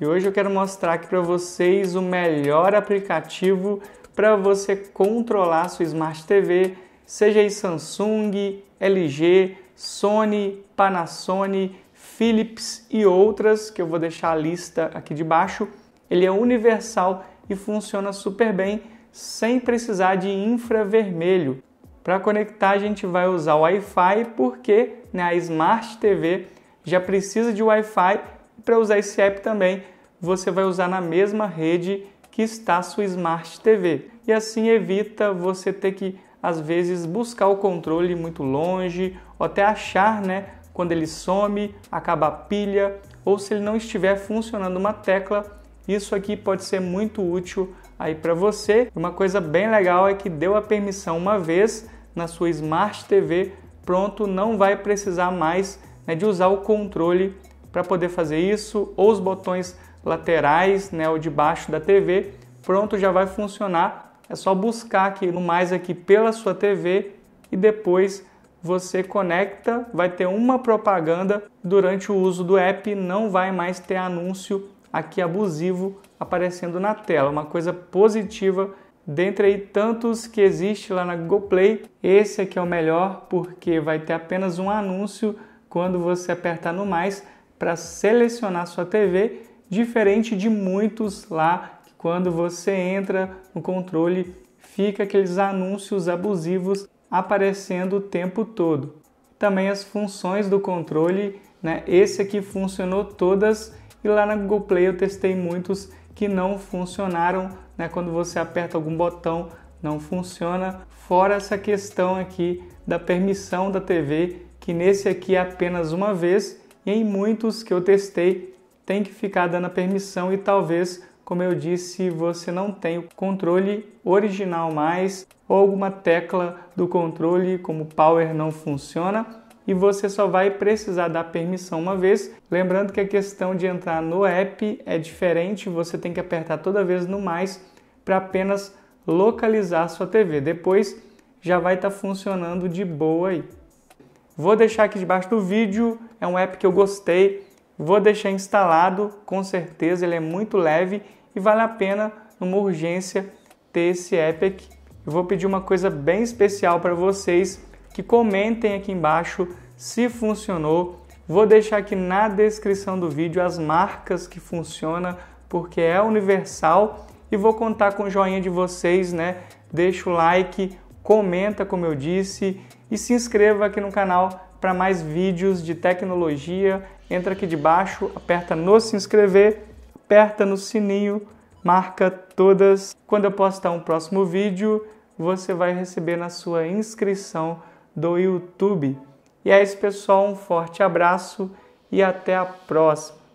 E hoje eu quero mostrar aqui para vocês o melhor aplicativo para você controlar sua Smart TV, seja em Samsung, LG, Sony, Panasonic, Philips e outras, que eu vou deixar a lista aqui de baixo. Ele é universal e funciona super bem sem precisar de infravermelho. Para conectar, a gente vai usar o Wi-Fi porque né, a Smart TV já precisa de Wi-Fi para usar esse app também, você vai usar na mesma rede que está a sua Smart TV. E assim evita você ter que às vezes buscar o controle muito longe, ou até achar, né, quando ele some, acaba a pilha, ou se ele não estiver funcionando uma tecla, isso aqui pode ser muito útil aí para você. Uma coisa bem legal é que deu a permissão uma vez na sua Smart TV, pronto, não vai precisar mais né, de usar o controle para poder fazer isso, ou os botões laterais, né, ou debaixo da TV, pronto, já vai funcionar. É só buscar aqui no mais aqui pela sua TV e depois você conecta, vai ter uma propaganda durante o uso do app, não vai mais ter anúncio aqui abusivo aparecendo na tela. Uma coisa positiva, dentre aí tantos que existe lá na Google Play, esse aqui é o melhor porque vai ter apenas um anúncio quando você apertar no mais para selecionar sua TV, diferente de muitos lá que quando você entra no controle fica aqueles anúncios abusivos aparecendo o tempo todo. Também as funções do controle, né? Esse aqui funcionou todas e lá na Google Play eu testei muitos que não funcionaram, né? Quando você aperta algum botão não funciona, fora essa questão aqui da permissão da TV, que nesse aqui é apenas uma vez e em muitos que eu testei tem que ficar dando a permissão e talvez, como eu disse, você não tem o controle original mais ou alguma tecla do controle como power não funciona e você só vai precisar dar permissão uma vez. Lembrando que a questão de entrar no app é diferente, você tem que apertar toda vez no mais para apenas localizar sua TV. Depois já vai estar tá funcionando de boa aí. Vou deixar aqui debaixo do vídeo, é um app que eu gostei, vou deixar instalado, com certeza ele é muito leve e vale a pena numa urgência ter esse app aqui. Eu vou pedir uma coisa bem especial para vocês que comentem aqui embaixo se funcionou. Vou deixar aqui na descrição do vídeo as marcas que funciona, porque é universal e vou contar com o joinha de vocês, né? Deixa o like, comenta, como eu disse, e se inscreva aqui no canal para mais vídeos de tecnologia. Entra aqui debaixo, aperta no se inscrever, aperta no sininho, marca todas. Quando eu postar um próximo vídeo, você vai receber na sua inscrição do YouTube. E é isso, pessoal. Um forte abraço e até a próxima.